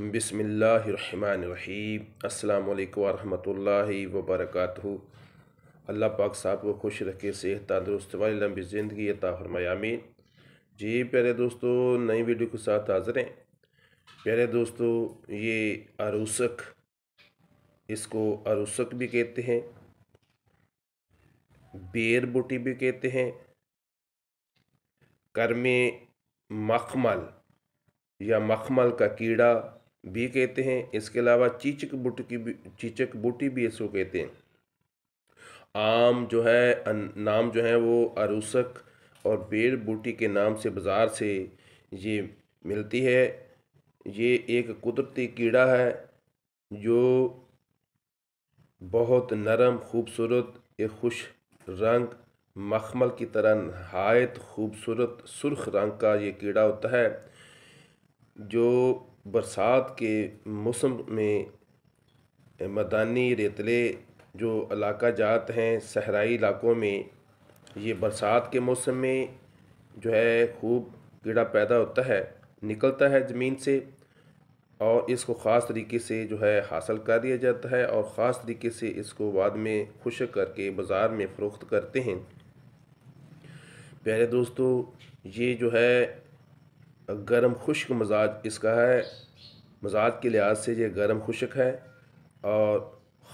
बिसमीम अल्लाम वरहमल वबरक अल्लाह पाक साहब को खुश रखे सेहत तंदरुस्त वाली लंबी ज़िंदगी अता जी प्यारे दोस्तों नई वीडियो के साथ हाजिर हैं प्यारे दोस्तों ये अरूसक इसको अरूसक भी कहते हैं बेर बूटी भी कहते हैं करमे मखमल या मखमल का कीड़ा भी कहते हैं इसके अलावा चीचक बूट की भी चीचक बूटी भी इसको कहते हैं आम जो है नाम जो है वो अरूसक और बेर बूटी के नाम से बाज़ार से ये मिलती है ये एक कुदरती कीड़ा है जो बहुत नरम खूबसूरत एक खुश रंग मखमल की तरह नहायत खूबसूरत सुर्ख रंग का ये कीड़ा होता है जो बरसात के मौसम में मदानी रेतले जो इलाका जात हैं सहराई इलाक़ों में ये बरसात के मौसम में जो है खूब कीड़ा पैदा होता है निकलता है ज़मीन से और इसको ख़ास तरीके से जो है हासिल कर दिया जाता है और ख़ास तरीके से इसको बाद में खुश करके बाज़ार में फ़रोख्त करते हैं प्यारे दोस्तों ये जो है गर्म खुश्क मजाज इसका है मजाज के लिहाज से ये गर्म खुशक है और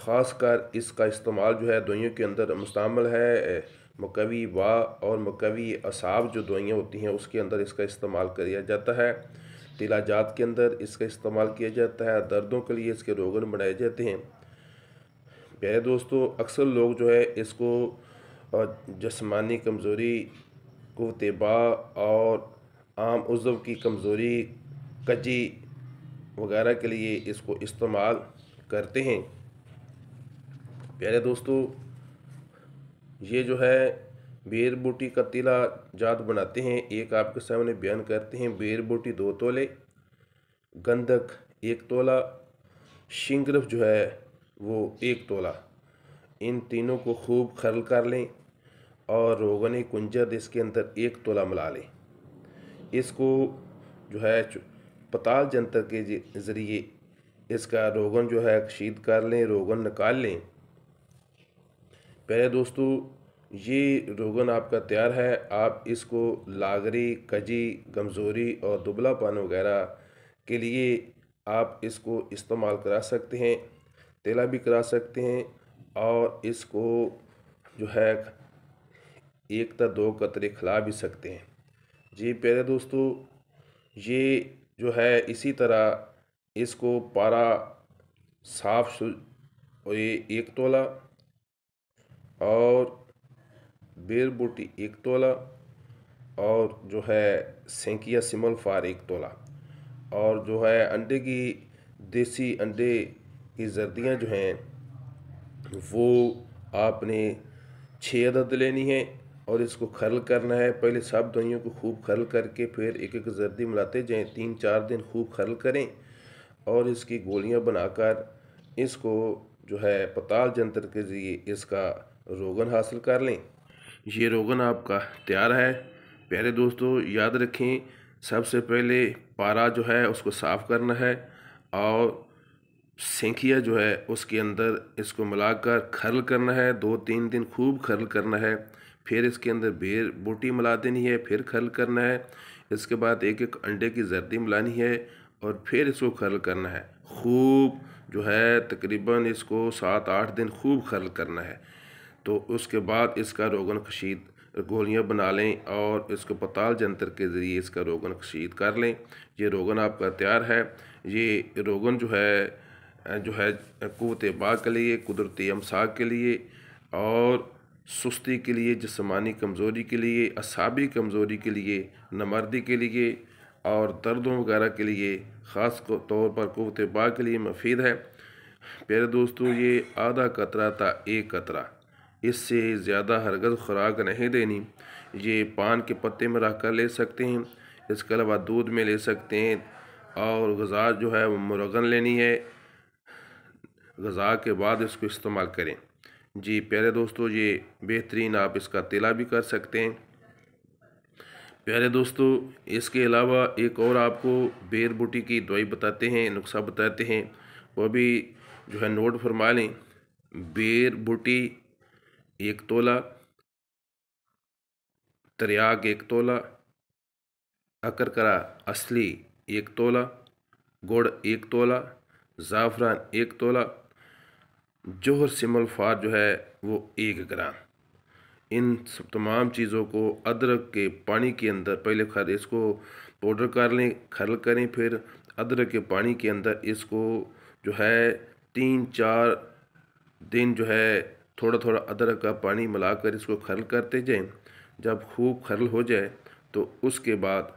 ख़ास कर इसका इस्तेमाल जो है दवाइयों के अंदर मुस्तमल है मकवी वा और मकवी असाब जो दवाइयाँ होती हैं उसके अंदर इसका इस्तेमाल किया जाता है तिलाजात के अंदर इसका इस्तेमाल किया जाता है दर्दों के लिए इसके रोगन बनाए जाते हैं प्यारे दोस्तों अक्सर लोग जो है इसको जसमानी कमज़ोरी कुतबा और आम उज़व की कमज़ोरी कजी वगैरह के लिए इसको इस्तेमाल करते हैं प्यारे दोस्तों ये जो है बेर बूटी का तिला जात बनाते हैं एक आपके सामने बयान करते हैं बेर बूटी दो तोले गंधक एक तोला शिंगरफ जो है वो एक तोला इन तीनों को खूब खरल कर लें और रोगनी कुंजर इसके अंदर एक तोला मिला लें इसको जो है पताल जंतर के ज़रिए इसका रोगन जो है शीत कर लें रोगन निकाल लें पहले दोस्तों ये रोगन आपका तैयार है आप इसको लागरी कजी कमज़ोरी और दुबलापन वगैरह के लिए आप इसको इस्तेमाल करा सकते हैं तेला भी करा सकते हैं और इसको जो है एक तर दो कतरे खिला भी सकते हैं जी प्यारे दोस्तों ये जो है इसी तरह इसको पारा साफ ये एक तोला और बेर बूटी एक तोला और जो है सेंकिया सिमल फार एक तोला और जो है अंडे की देसी अंडे की जर्दियाँ जो हैं वो आपने छः अदद लेनी है और इसको खरल करना है पहले सब दवाइयों को खूब खरल करके फिर एक एक जर्दी मिलाते जाएं तीन चार दिन खूब खरल करें और इसकी गोलियां बनाकर इसको जो है पताल जंत्र के ज़रिए इसका रोगन हासिल कर लें ये रोगन आपका तैयार है प्यारे दोस्तों याद रखें सबसे पहले पारा जो है उसको साफ़ करना है और सेंखिया जो है उसके अंदर इसको मिलाकर खरल करना है दो तीन दिन खूब खरल करना है फिर इसके अंदर बेर बूटी मिला देनी है फिर खल करना है इसके बाद एक एक अंडे की जर्दी मिलानी है और फिर इसको खल करना है खूब जो है तकरीबन इसको सात आठ दिन खूब खल करना है तो उसके बाद इसका रोगन कशीद गोलियां बना लें और इसको पताल जंतर के ज़रिए इसका रोगन कशीद कर लें ये रोगन आपका तैयार है ये रोगन जो है जो है कुत बाग के लिए कुदरती अमसाग के लिए और सुस्ती के लिए जिसमानी कमज़ोरी के लिए असाबी कमज़ोरी के लिए नमर्दी के लिए और दर्दों वगैरह के लिए ख़ास तौर पर कुत बा के लिए मफीद है प्यारे दोस्तों ये आधा कतरा था एक कतरा इससे ज़्यादा हरगज़ खुराक नहीं देनी ये पान के पत्ते में रख कर ले सकते हैं इसके अलावा दूध में ले सकते हैं और गज़ा जो है वो मुरगन लेनी है गज़ा के बाद इसको इस्तेमाल करें जी प्यारे दोस्तों ये बेहतरीन आप इसका तिला भी कर सकते हैं प्यारे दोस्तों इसके अलावा एक और आपको बेर बूटी की दवाई बताते हैं नुस्खा बताते हैं वो भी जो है नोट फरमा लें बेर बूटी एक तोला त्रयाग एक तोला अकरकरा असली एक तोला गुड़ एक तोला ज़ाफ़रान एक तोला जोहर सिमल फार जो है वो एक ग्राम इन सब तमाम चीज़ों को अदरक के पानी के अंदर पहले खर इसको पाउडर कर लें खरल करें फिर अदरक के पानी के अंदर इसको जो है तीन चार दिन जो है थोड़ा थोड़ा अदरक का पानी मिलाकर इसको खरल करते जाएं जब खूब खरल हो जाए तो उसके बाद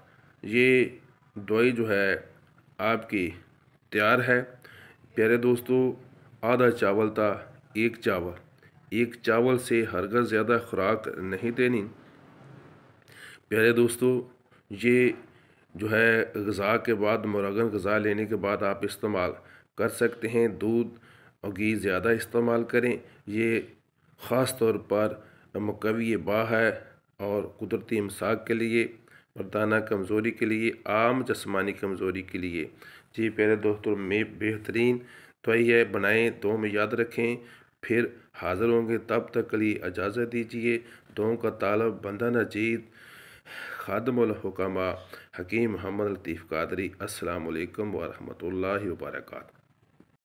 ये दवाई जो है आपकी तैयार है प्यारे दोस्तों आधा चावल था एक चावल एक चावल से हरगज ज़्यादा खुराक नहीं देनी प्यारे दोस्तों ये जो है गज़ा के बाद मुरगन गज़ा लेने के बाद आप इस्तेमाल कर सकते हैं दूध और घी ज़्यादा इस्तेमाल करें ये ख़ास तौर पर मकवी बा है और कुदरती मसाक के लिए मरदाना कमज़ोरी के लिए आम जसमानी कमज़ोरी के लिए जी प्यारे दोस्तों में बेहतरीन तो यह बनाएं दो में याद रखें फिर हाज़िर होंगे तब तक के लिए इजाज़त दीजिए दो का तालब बंदा नजीद खादमुलहकमा हकीम मोहम्मद लतीफ़ कादरी अस्सलाम वालेकुम वरहमतुल्लाहि वबरकू